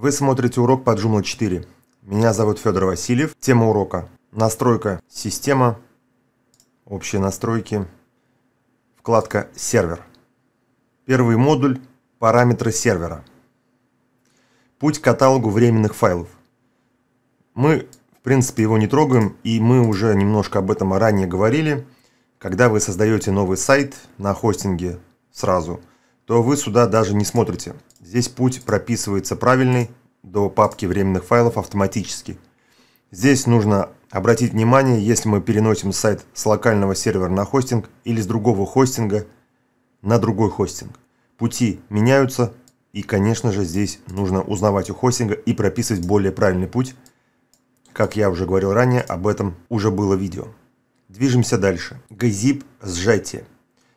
Вы смотрите урок по Joomla 4. Меня зовут Федор Васильев. Тема урока. Настройка система. Общие настройки. Вкладка «Сервер». Первый модуль – параметры сервера. Путь к каталогу временных файлов. Мы, в принципе, его не трогаем, и мы уже немножко об этом ранее говорили. Когда вы создаете новый сайт на хостинге сразу, то вы сюда даже не смотрите – Здесь путь прописывается правильный до папки временных файлов автоматически. Здесь нужно обратить внимание, если мы переносим сайт с локального сервера на хостинг или с другого хостинга на другой хостинг. Пути меняются, и, конечно же, здесь нужно узнавать у хостинга и прописывать более правильный путь. Как я уже говорил ранее, об этом уже было видео. Движемся дальше. GZIP сжатие.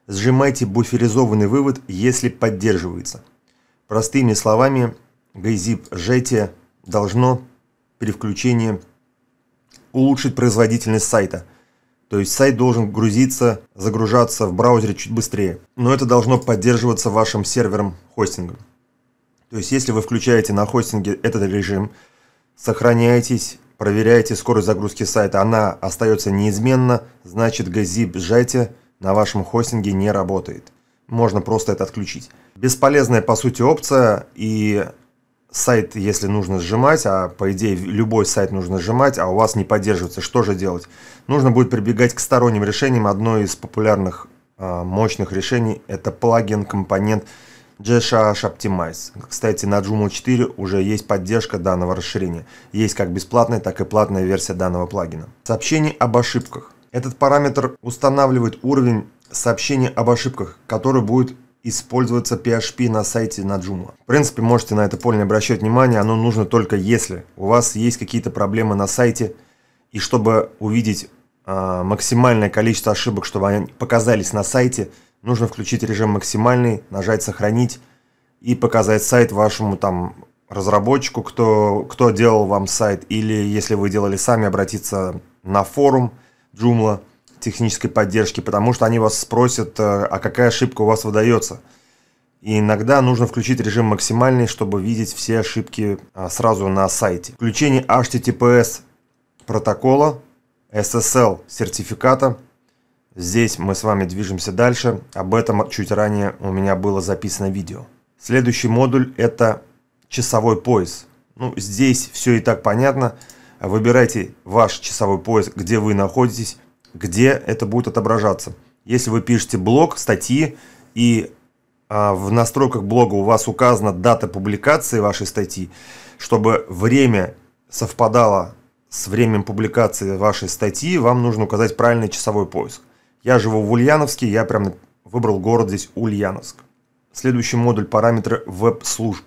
Сжимайте буферизованный вывод, если поддерживается. Простыми словами, Гайзип Жети должно при включении улучшить производительность сайта. То есть сайт должен грузиться, загружаться в браузере чуть быстрее. Но это должно поддерживаться вашим сервером хостинга. То есть если вы включаете на хостинге этот режим, сохраняетесь, проверяете скорость загрузки сайта, она остается неизменна, значит GZIP сжатие на вашем хостинге не работает можно просто это отключить. Бесполезная, по сути, опция, и сайт, если нужно сжимать, а по идее любой сайт нужно сжимать, а у вас не поддерживается, что же делать? Нужно будет прибегать к сторонним решениям. Одно из популярных а, мощных решений – это плагин-компонент JSH Optimize. Кстати, на Joomla 4 уже есть поддержка данного расширения. Есть как бесплатная, так и платная версия данного плагина. Сообщение об ошибках. Этот параметр устанавливает уровень сообщение об ошибках, которые будет использоваться PHP на сайте на Joomla. В принципе, можете на это поле не обращать внимание. оно нужно только если у вас есть какие-то проблемы на сайте, и чтобы увидеть э, максимальное количество ошибок, чтобы они показались на сайте, нужно включить режим максимальный, нажать «Сохранить» и показать сайт вашему там разработчику, кто, кто делал вам сайт, или если вы делали сами, обратиться на форум Joomla – технической поддержки, потому что они вас спросят, э, а какая ошибка у вас выдается. И иногда нужно включить режим максимальный, чтобы видеть все ошибки а, сразу на сайте. Включение HTTPS протокола, SSL сертификата. Здесь мы с вами движемся дальше. Об этом чуть ранее у меня было записано видео. Следующий модуль это часовой пояс. Ну, здесь все и так понятно. Выбирайте ваш часовой пояс, где вы находитесь где это будет отображаться. Если вы пишете блог, статьи, и а, в настройках блога у вас указана дата публикации вашей статьи, чтобы время совпадало с временем публикации вашей статьи, вам нужно указать правильный часовой поиск. Я живу в Ульяновске, я прям выбрал город здесь Ульяновск. Следующий модуль параметры веб-служб.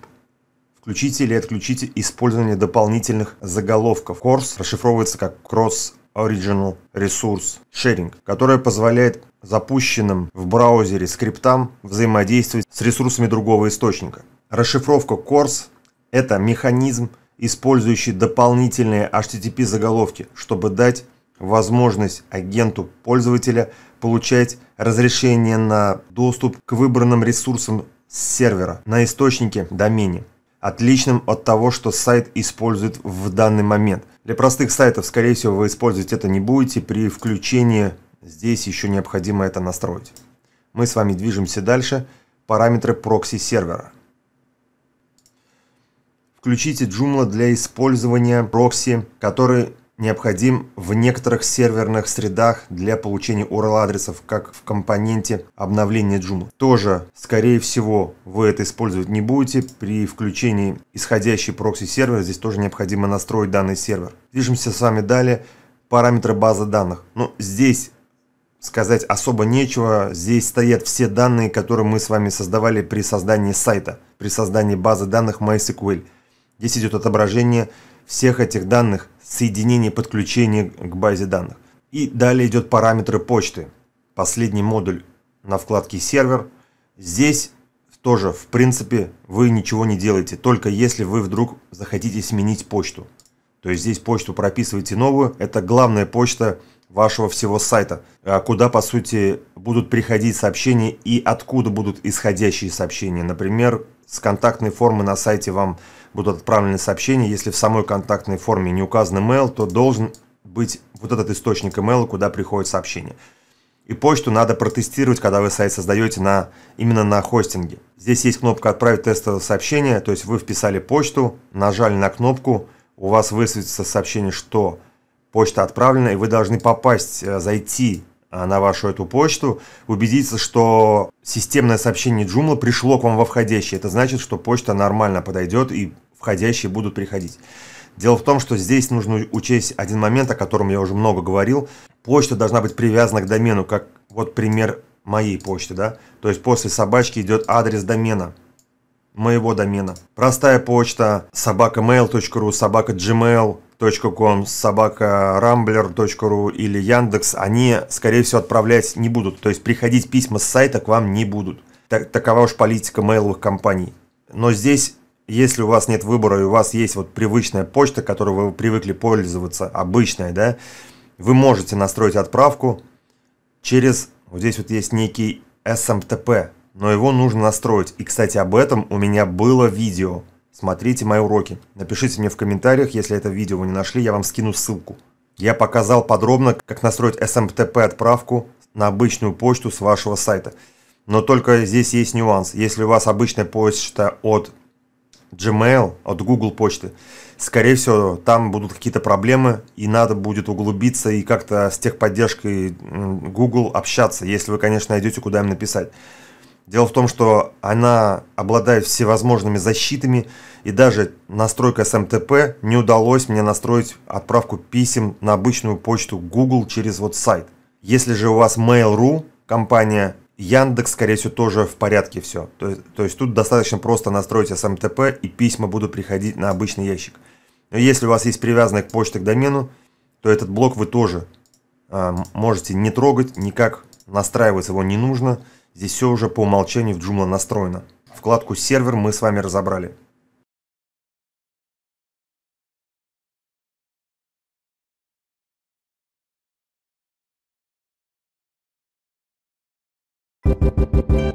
Включите или отключите использование дополнительных заголовков. Course расшифровывается как Cross Original Resource Sharing, которая позволяет запущенным в браузере скриптам взаимодействовать с ресурсами другого источника. Расшифровка CORS – это механизм, использующий дополнительные HTTP заголовки, чтобы дать возможность агенту пользователя получать разрешение на доступ к выбранным ресурсам с сервера на источнике домене отличным от того, что сайт использует в данный момент. Для простых сайтов, скорее всего, вы использовать это не будете. При включении здесь еще необходимо это настроить. Мы с вами движемся дальше. Параметры прокси сервера. Включите Joomla для использования прокси, который необходим в некоторых серверных средах для получения URL-адресов, как в компоненте обновления Joomla. Тоже, скорее всего, вы это использовать не будете. При включении исходящей прокси-сервера здесь тоже необходимо настроить данный сервер. Движемся с вами далее. Параметры базы данных. Ну, здесь сказать особо нечего. Здесь стоят все данные, которые мы с вами создавали при создании сайта, при создании базы данных MySQL. Здесь идет отображение всех этих данных соединение подключения к базе данных. И далее идет параметры почты. Последний модуль на вкладке сервер. Здесь тоже, в принципе, вы ничего не делаете, только если вы вдруг захотите сменить почту. То есть здесь почту прописываете новую, это главная почта вашего всего сайта, э, куда, по сути, будут приходить сообщения и откуда будут исходящие сообщения. Например, с контактной формы на сайте вам будут отправлены сообщения. Если в самой контактной форме не указан email, то должен быть вот этот источник email, куда приходит сообщение. И почту надо протестировать, когда вы сайт создаете на, именно на хостинге. Здесь есть кнопка «Отправить тестовое сообщение», то есть вы вписали почту, нажали на кнопку, у вас высветится сообщение, что почта отправлена, и вы должны попасть, э, зайти а, на вашу эту почту, убедиться, что системное сообщение Joomla пришло к вам во входящий. Это значит, что почта нормально подойдет и входящие будут приходить. Дело в том, что здесь нужно учесть один момент, о котором я уже много говорил. Почта должна быть привязана к домену, как вот пример моей почты, да? То есть после собачки идет адрес домена, моего домена. Простая почта, собака mail.ru, собака gmail, Rambler.com, собака Rambler.ru или Яндекс, они, скорее всего, отправлять не будут. То есть приходить письма с сайта к вам не будут. Так, такова уж политика мейловых компаний. Но здесь, если у вас нет выбора и у вас есть вот привычная почта, которую вы привыкли пользоваться, обычная, да, вы можете настроить отправку через, вот здесь вот есть некий SMTP, эм но его нужно настроить. И, кстати, об этом у меня было видео – Смотрите мои уроки. Напишите мне в комментариях, если это видео вы не нашли, я вам скину ссылку. Я показал подробно, как настроить SMTP-отправку на обычную почту с вашего сайта. Но только здесь есть нюанс. Если у вас обычная почта от Gmail, от Google почты, скорее всего, там будут какие-то проблемы, и надо будет углубиться и как-то с техподдержкой Google общаться, если вы, конечно, найдете, куда им написать. Дело в том, что она обладает всевозможными защитами, и даже настройка СМТП не удалось мне настроить отправку писем на обычную почту Google через вот сайт. Если же у вас Mail.ru, компания Яндекс, скорее всего, тоже в порядке все. То есть, то есть тут достаточно просто настроить СМТП, и письма будут приходить на обычный ящик. Но если у вас есть привязанная к почте к домену, то этот блок вы тоже э, можете не трогать, никак настраивать его не нужно – Здесь все уже по умолчанию в Joomla настроено. Вкладку «Сервер» мы с вами разобрали. Thank you.